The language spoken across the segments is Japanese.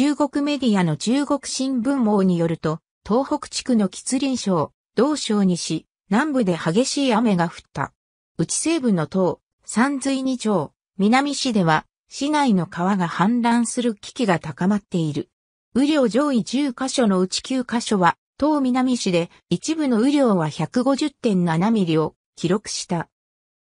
中国メディアの中国新聞網によると、東北地区の吉林省、同省西、南部で激しい雨が降った。内西部の東、山水二町、南市では、市内の川が氾濫する危機が高まっている。雨量上位10カ所のうち9カ所は、東南市で一部の雨量は150.7ミリを記録した。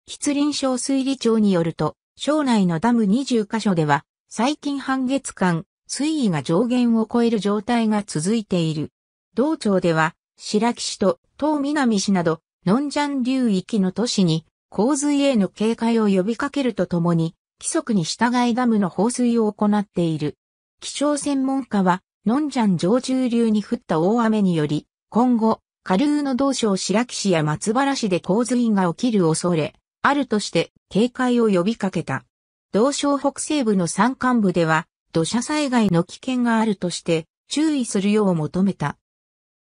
吉林省水利庁によると、省内のダム20カ所では、最近半月間、水位が上限を超える状態が続いている。同町では、白木市と東南市など、ノンジャン流域の都市に、洪水への警戒を呼びかけるとともに、規則に従いダムの放水を行っている。気象専門家は、ノンジャン上中流に降った大雨により、今後、下流の同省白木市や松原市で洪水が起きる恐れ、あるとして警戒を呼びかけた。同省北西部の山間部では、土砂災害の危険があるとして注意するよう求めた。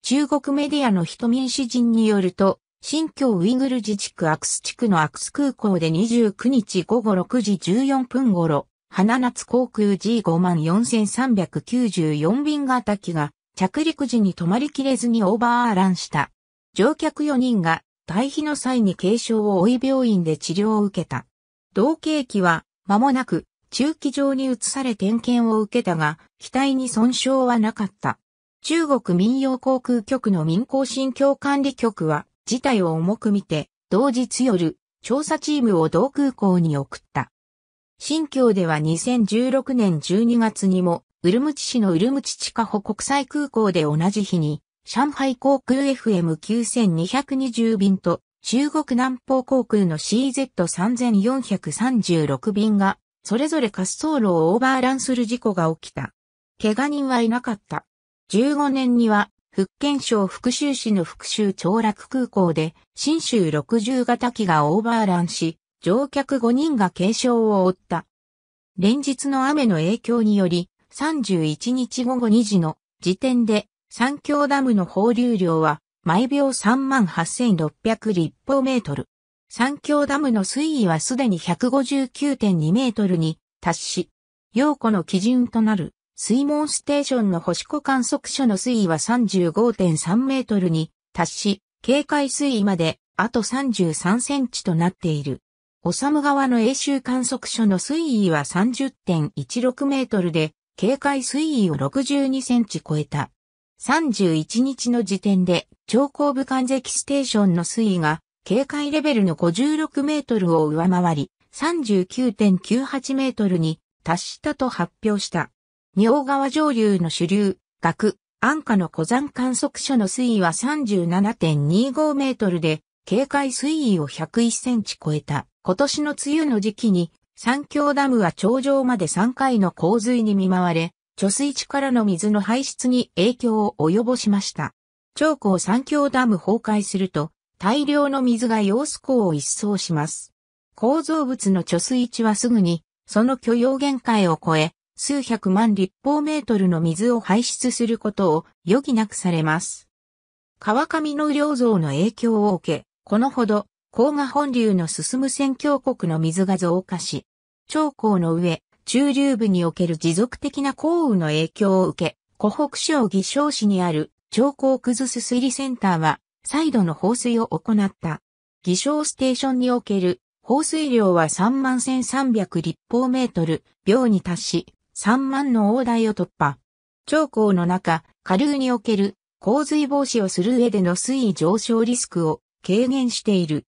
中国メディアの人民詩人によると、新疆ウイグル自治区アクス地区のアクス空港で29日午後6時14分頃、花夏航空 G54394 便型機が着陸時に止まりきれずにオーバーランした。乗客4人が退避の際に軽傷を負い病院で治療を受けた。同型機は間もなく中機場に移され点検を受けたが、機体に損傷はなかった。中国民謡航空局の民航信教管理局は、事態を重く見て、同日夜、調査チームを同空港に送った。新京では2016年12月にも、ウルムチ市のウルムチ地下保国際空港で同じ日に、上海航空 FM9220 便と中国南方航空の CZ3436 便がそれぞれ滑走路をオーバーランする事故が起きた。怪我人はいなかった。15年には、福建省福州市の福州長楽空港で、新州60型機がオーバーランし、乗客5人が軽傷を負った。連日の雨の影響により、31日午後2時の時点で、三峡ダムの放流量は、毎秒38,600立方メートル。三峡ダムの水位はすでに159.2メートルに達し、陽子の基準となる水門ステーションの星湖観測所の水位は35.3メートルに達し、警戒水位まであと33センチとなっている。おさむ川の永州観測所の水位は30.16メートルで、警戒水位を62センチ超えた。31日の時点で、超高部間石ステーションの水位が警戒レベルの56メートルを上回り、39.98メートルに達したと発表した。仁王川上流の主流、岳、安価の小山観測所の水位は37.25メートルで、警戒水位を101センチ超えた。今年の梅雨の時期に、三峡ダムは頂上まで3回の洪水に見舞われ、貯水池からの水の排出に影響を及ぼしました。長江三峡ダム崩壊すると、大量の水が揚子港を一掃します。構造物の貯水池はすぐに、その許容限界を超え、数百万立方メートルの水を排出することを余儀なくされます。川上の量像の影響を受け、このほど、黄賀本流の進む宣教国の水が増加し、長江の上、中流部における持続的な降雨の影響を受け、湖北省偽昌市にある長江崩す水利センターは再度の放水を行った。偽証ステーションにおける放水量は31,300立方メートル秒に達し、3万の大台を突破。長江の中、下流における洪水防止をする上での水位上昇リスクを軽減している。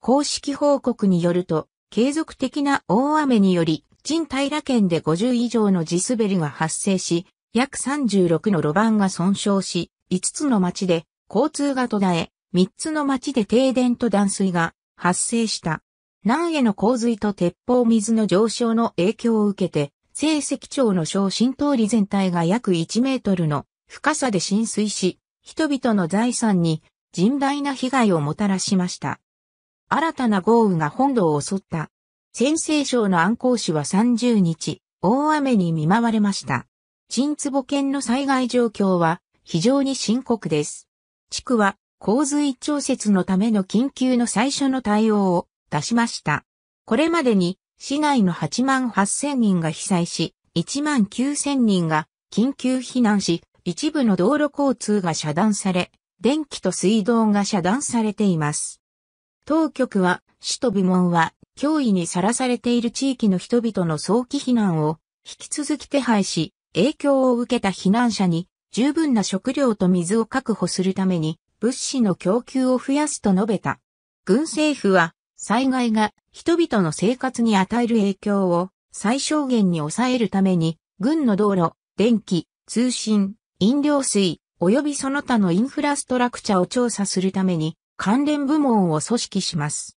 公式報告によると、継続的な大雨により、陳平県で50以上の地滑りが発生し、約36の路盤が損傷し、5つの町で交通が途絶え、3つの町で停電と断水が発生した。南への洪水と鉄砲水の上昇の影響を受けて、西石町の小新通り全体が約1メートルの深さで浸水し、人々の財産に甚大な被害をもたらしました。新たな豪雨が本土を襲った。先西省の安康市は30日、大雨に見舞われました。鎮坪県の災害状況は非常に深刻です。地区は洪水調節のための緊急の最初の対応を出しました。これまでに市内の8万8000人が被災し、1万9000人が緊急避難し、一部の道路交通が遮断され、電気と水道が遮断されています。当局は、市と部門は、脅威にさらされている地域の人々の早期避難を、引き続き手配し、影響を受けた避難者に十分な食料と水を確保するために物資の供給を増やすと述べた。軍政府は災害が人々の生活に与える影響を最小限に抑えるために軍の道路、電気、通信、飲料水、及びその他のインフラストラクチャを調査するために関連部門を組織します。